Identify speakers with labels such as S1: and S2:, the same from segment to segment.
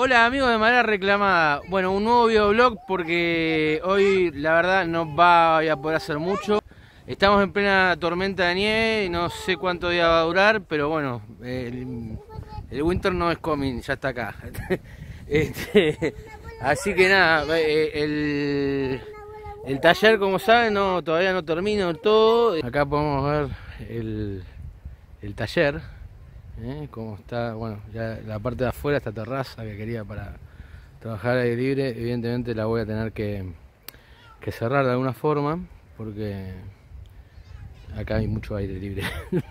S1: Hola amigos de manera Reclamada. Bueno, un nuevo videoblog porque hoy la verdad no va a poder hacer mucho. Estamos en plena tormenta de nieve, y no sé cuánto día va a durar, pero bueno, el, el winter no es coming, ya está acá. Este, así que nada, eh, el, taller como saben no, todavía no termino todo. Acá podemos ver el, el taller. ¿Eh? como está, bueno, ya la parte de afuera, esta terraza que quería para trabajar aire libre, evidentemente la voy a tener que, cerrar de alguna forma, porque acá hay mucho aire libre.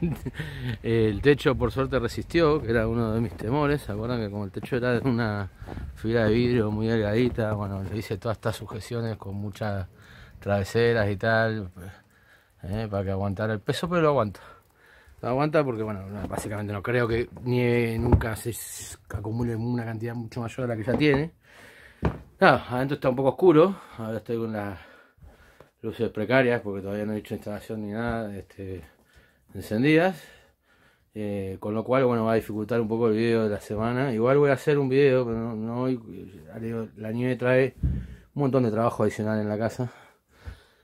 S1: el techo por suerte resistió, que era uno de mis temores, acuerdan que como el techo era una fibra de vidrio muy delgadita, bueno, le hice todas estas sujeciones con muchas traveseras y tal, eh, para que aguantara el peso, pero lo aguanto aguanta porque, bueno, básicamente no creo que nieve nunca se acumule en una cantidad mucho mayor de la que ya tiene. Nada, adentro está un poco oscuro, ahora estoy con las luces precarias porque todavía no he hecho instalación ni nada este, encendidas. Eh, con lo cual, bueno, va a dificultar un poco el video de la semana. Igual voy a hacer un video, pero no, no hoy. Eh, la nieve trae un montón de trabajo adicional en la casa.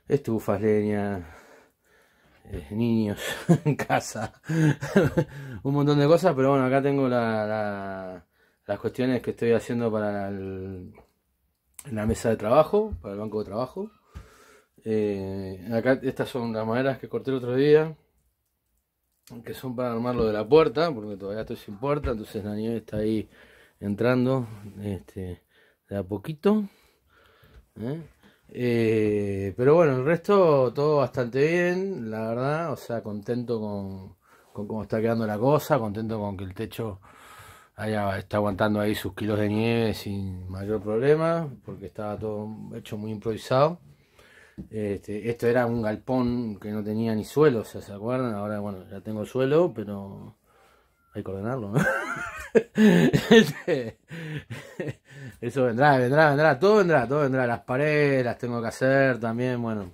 S1: Estufas, leña, eh, niños en casa, un montón de cosas, pero bueno, acá tengo la, las cuestiones que estoy haciendo para el, la mesa de trabajo, para el banco de trabajo. Eh, acá estas son las maderas que corté el otro día, que son para armar lo de la puerta, porque todavía estoy sin puerta, entonces la nieve está ahí entrando este, de a poquito. ¿eh? Eh, pero bueno, el resto todo bastante bien, la verdad. O sea, contento con, cómo está quedando la cosa, contento con que el techo haya, está aguantando ahí sus kilos de nieve sin mayor problema, porque estaba todo hecho muy improvisado. Este, esto era un galpón que no tenía ni suelo, o sea, ¿se acuerdan? Ahora, bueno, ya tengo suelo, pero hay que ordenarlo. Este, eso vendrá, vendrá, vendrá, todo vendrá, todo vendrá. Las paredes las tengo que hacer también, bueno.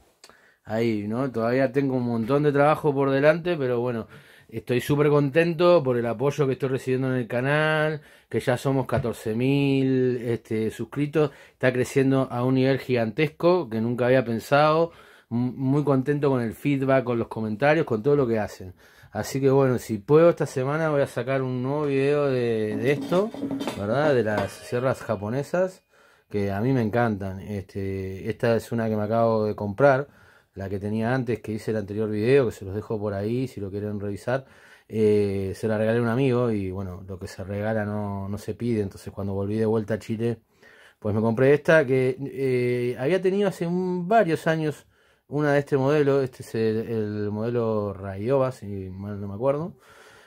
S1: Ahí, ¿no? Todavía tengo un montón de trabajo por delante, pero bueno, estoy súper contento por el apoyo que estoy recibiendo en el canal, que ya somos 14.000 este, suscritos, está creciendo a un nivel gigantesco que nunca había pensado muy contento con el feedback, con los comentarios, con todo lo que hacen. Así que bueno, si puedo esta semana voy a sacar un nuevo video de, esto, ¿verdad? De las sierras japonesas, que a mí me encantan. Este, esta es una que me acabo de comprar, la que tenía antes, que hice el anterior video, que se los dejo por ahí si lo quieren revisar. Eh, se la regalé a un amigo y bueno, lo que se regala no, se pide, entonces cuando volví de vuelta a Chile, pues me compré esta que eh, había tenido hace varios años una de este modelo, este es el, modelo Rayoba, si mal no me acuerdo,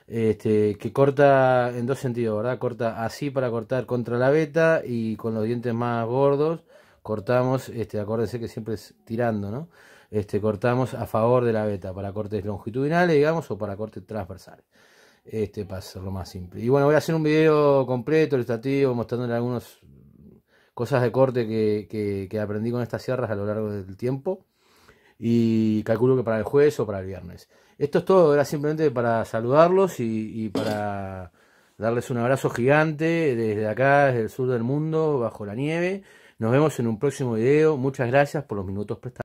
S1: este, que corta en dos sentidos, ¿verdad? Corta así para cortar contra la beta y con los dientes más gordos cortamos, este, acuérdense que siempre es tirando, ¿no? Este, cortamos a favor de la beta para cortes longitudinales, digamos, o para cortes transversales. Este, para hacerlo más simple. Y bueno, voy a hacer un video completo, ilustrativo, mostrándole algunas cosas de corte que aprendí con estas sierras a lo largo del tiempo y calculo que para el jueves o para el viernes. Esto es todo, era simplemente para saludarlos y, para darles un abrazo gigante desde acá, desde el sur del mundo, bajo la nieve. Nos vemos en un próximo video. Muchas gracias por los minutos prestados.